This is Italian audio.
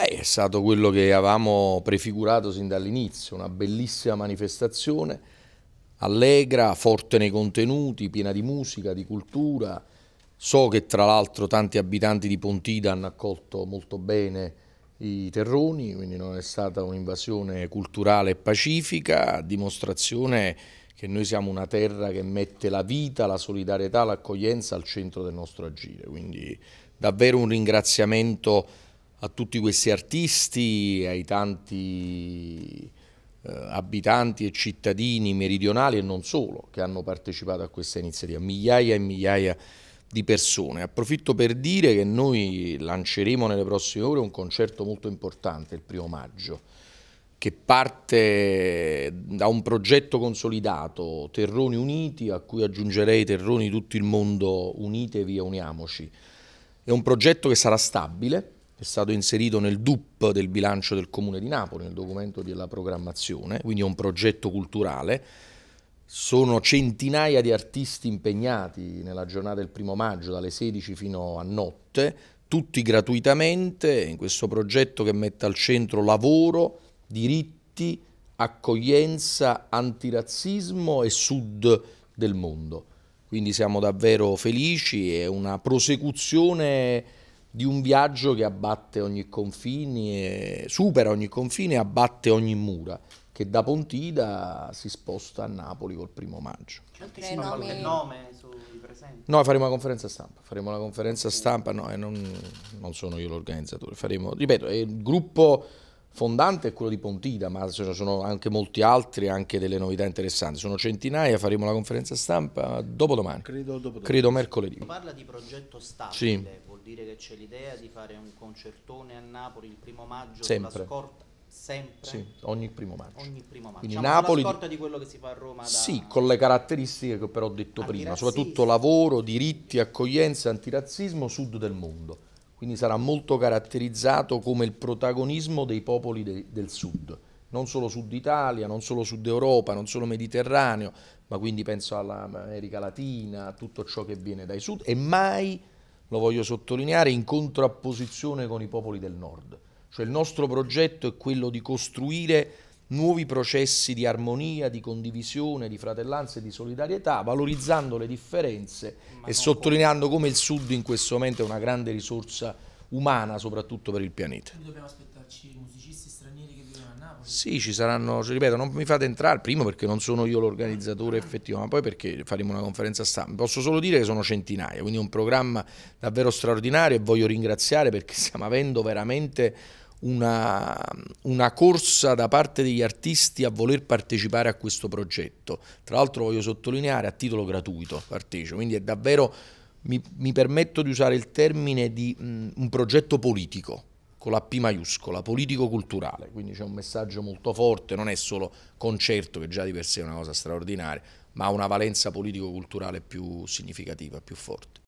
Beh, è stato quello che avevamo prefigurato sin dall'inizio, una bellissima manifestazione, allegra, forte nei contenuti, piena di musica, di cultura. So che tra l'altro tanti abitanti di Pontida hanno accolto molto bene i terroni, quindi non è stata un'invasione culturale e pacifica, dimostrazione che noi siamo una terra che mette la vita, la solidarietà, l'accoglienza al centro del nostro agire. Quindi davvero un ringraziamento a tutti questi artisti, ai tanti eh, abitanti e cittadini meridionali e non solo che hanno partecipato a questa iniziativa, migliaia e migliaia di persone. Approfitto per dire che noi lanceremo nelle prossime ore un concerto molto importante il primo maggio che parte da un progetto consolidato, Terroni Uniti, a cui aggiungerei Terroni tutto il mondo unitevi e uniamoci. È un progetto che sarà stabile, è stato inserito nel DUP del bilancio del Comune di Napoli, nel documento della programmazione, quindi è un progetto culturale. Sono centinaia di artisti impegnati nella giornata del primo maggio, dalle 16 fino a notte, tutti gratuitamente, in questo progetto che mette al centro lavoro, diritti, accoglienza, antirazzismo e sud del mondo. Quindi siamo davvero felici, è una prosecuzione di un viaggio che abbatte ogni confine, supera ogni confine e abbatte ogni mura, che da Pontida si sposta a Napoli col primo maggio. Oltre sì, qualche nome sui presenti? No, faremo una conferenza stampa, faremo una conferenza stampa, no, eh, non, non sono io l'organizzatore, faremo, ripeto, è il gruppo fondante è quello di Pontida, ma ce ne sono anche molti altri, anche delle novità interessanti. Sono centinaia, faremo la conferenza stampa dopodomani. Credo, dopodomani. Credo mercoledì. Parla di progetto stabile, sì. vuol dire che c'è l'idea di fare un concertone a Napoli il primo maggio Sempre. sulla scorta Sempre? Sì, ogni primo maggio. Ogni primo maggio. Quindi diciamo Napoli... La di quello che si fa a Roma? Da... Sì, con le caratteristiche che però ho detto ah, prima, soprattutto lavoro, diritti, accoglienza, antirazzismo, sud del mondo quindi sarà molto caratterizzato come il protagonismo dei popoli de del sud, non solo sud Italia, non solo sud Europa, non solo Mediterraneo, ma quindi penso all'America Latina, a tutto ciò che viene dai sud e mai, lo voglio sottolineare, in contrapposizione con i popoli del nord. Cioè il nostro progetto è quello di costruire nuovi processi di armonia, di condivisione, di fratellanza e di solidarietà, valorizzando le differenze Ma e sottolineando come... come il Sud in questo momento è una grande risorsa umana, soprattutto per il pianeta. Quindi dobbiamo aspettarci musicisti stranieri che vivono a Napoli? Sì, ci saranno, ripeto, non mi fate entrare, primo perché non sono io l'organizzatore effettivo, ma poi perché faremo una conferenza stampa. Posso solo dire che sono centinaia, quindi è un programma davvero straordinario e voglio ringraziare perché stiamo avendo veramente una, una, corsa da parte degli artisti a voler partecipare a questo progetto. Tra l'altro voglio sottolineare a titolo gratuito, partecipo, quindi è davvero, mi, mi permetto di usare il termine di mh, mm, un progetto politico, con la P maiuscola, politico-culturale, quindi c'è un messaggio molto forte, non è solo concerto che già di per sé è una cosa straordinaria, ma ha una valenza politico-culturale più significativa, più forte.